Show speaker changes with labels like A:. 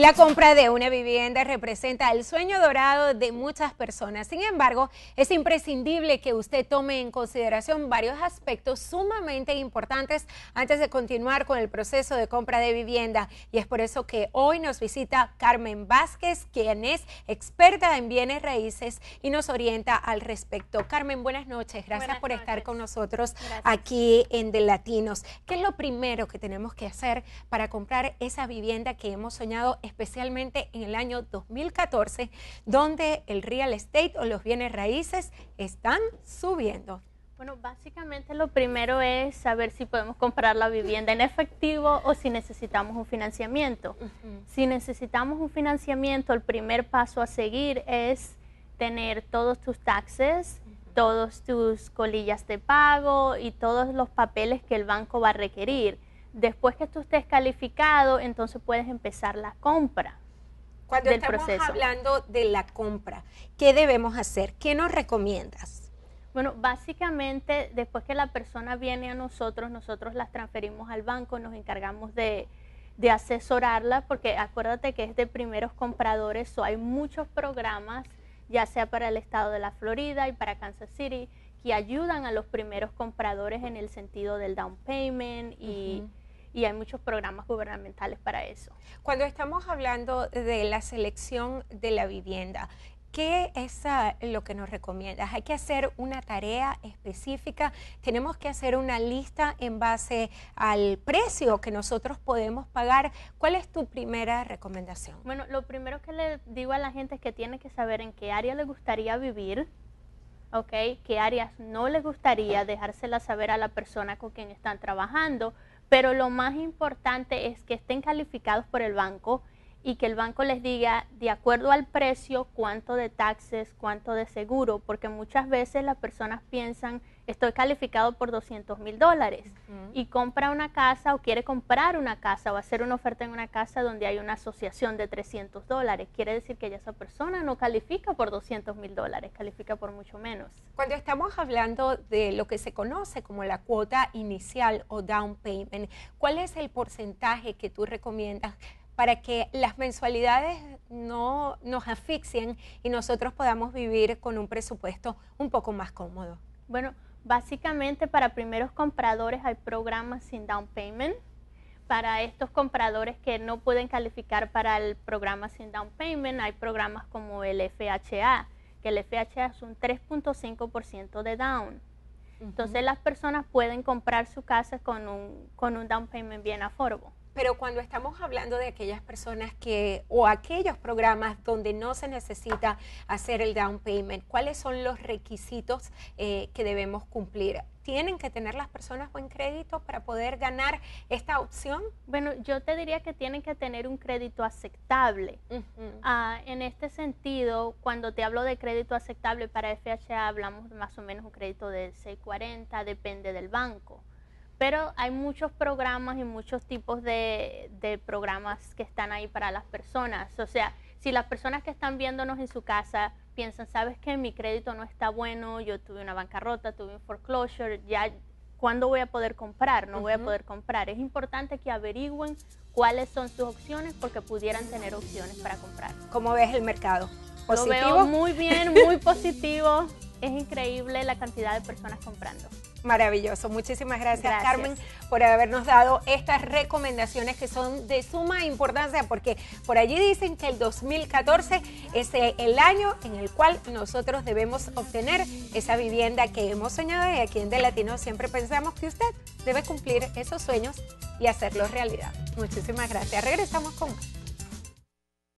A: La compra de una vivienda representa el sueño dorado de muchas personas. Sin embargo, es imprescindible que usted tome en consideración varios aspectos sumamente importantes antes de continuar con el proceso de compra de vivienda. Y es por eso que hoy nos visita Carmen Vázquez, quien es experta en bienes raíces y nos orienta al respecto. Carmen, buenas noches. Gracias por estar con nosotros aquí en De Latinos. ¿Qué es lo primero que tenemos que hacer para comprar esa vivienda que hemos soñado? especialmente en el año 2014, donde el real estate o los bienes raíces están subiendo.
B: Bueno, básicamente lo primero es saber si podemos comprar la vivienda en efectivo o si necesitamos un financiamiento. Si necesitamos un financiamiento, el primer paso a seguir es tener todos tus taxes, todos tus colillas de pago y todos los papeles que el banco va a requerir. Después que tú estés calificado, entonces
A: puedes empezar la compra. Cuando estamos hablando de la compra, ¿qué debemos hacer? ¿Qué nos recomiendas?
B: Bueno, básicamente después que la persona viene a nosotros, nosotros las transferimos al banco, nos encargamos de, de asesorarla, porque acuérdate que es de primeros compradores, o hay muchos programas, ya sea para el estado de la Florida y para Kansas City, que ayudan a los primeros compradores en el sentido del down payment y, hay muchos programas gubernamentales para
A: eso. Cuando estamos hablando de la selección de la vivienda, ¿qué es ah, lo que nos recomiendas? ¿Hay que hacer una tarea específica? ¿Tenemos que hacer una lista en base al precio que nosotros podemos pagar? ¿Cuál es tu primera recomendación?
B: Bueno, lo primero que le digo a la gente es que tiene que saber en qué área le gustaría vivir ¿Qué áreas no les gustaría dejárselas saber a la persona con quien están trabajando? Pero lo más importante es que estén calificados por el banco y que el banco les diga de acuerdo al precio cuánto de taxes, cuánto de seguro, porque muchas veces las personas piensan estoy calificado por 200 mil dólares y compra una casa o quiere comprar una casa o hacer una oferta en una casa donde hay una asociación de 300 dólares, quiere decir que ya esa persona no califica por
A: 200 mil dólares, califica por mucho menos. Cuando estamos hablando de lo que se conoce como la cuota inicial o down payment, ¿cuál es el porcentaje que tú recomiendas? para que las mensualidades no nos asfixien y nosotros podamos vivir con un presupuesto un poco más cómodo. Bueno, Básicamente para
B: primeros compradores hay programas sin down payment. Para estos compradores que no pueden calificar para el programa sin down payment, hay programas como el FHA, que el FHA es un 3.5% de down. Entonces las personas
A: pueden comprar su casa con un, down payment bien forbo pero cuando estamos hablando de aquellas personas que, o aquellos programas donde no se necesita hacer el down payment, ¿cuáles son los requisitos eh, que debemos cumplir? ¿Tienen que tener las personas buen crédito para poder ganar esta opción? Bueno, yo te diría que tienen
B: que tener un crédito aceptable. Ah, en este sentido, cuando te hablo de crédito aceptable para FHA, hablamos más o menos un crédito de 640, depende del banco. Pero hay muchos programas y muchos tipos de, de, programas que están ahí para las personas. O sea, si las personas que están viéndonos en su casa piensan, sabes que mi crédito no está bueno, yo tuve una bancarrota, tuve un foreclosure, ya, ¿cuándo voy a poder comprar? No voy a poder comprar. Es importante que averigüen cuáles son sus opciones porque pudieran tener opciones para comprar.
A: ¿Cómo ves el mercado? ¿Positivo? Lo veo muy bien, muy positivo. es increíble la cantidad de personas comprando. Maravilloso. Muchísimas gracias, Carmen por habernos dado estas recomendaciones que son de suma importancia porque por allí dicen que el 2014 es el año en el cual nosotros debemos obtener esa vivienda que hemos soñado y aquí en De Latino siempre pensamos que usted debe cumplir esos sueños y hacerlos realidad. Muchísimas gracias. Regresamos con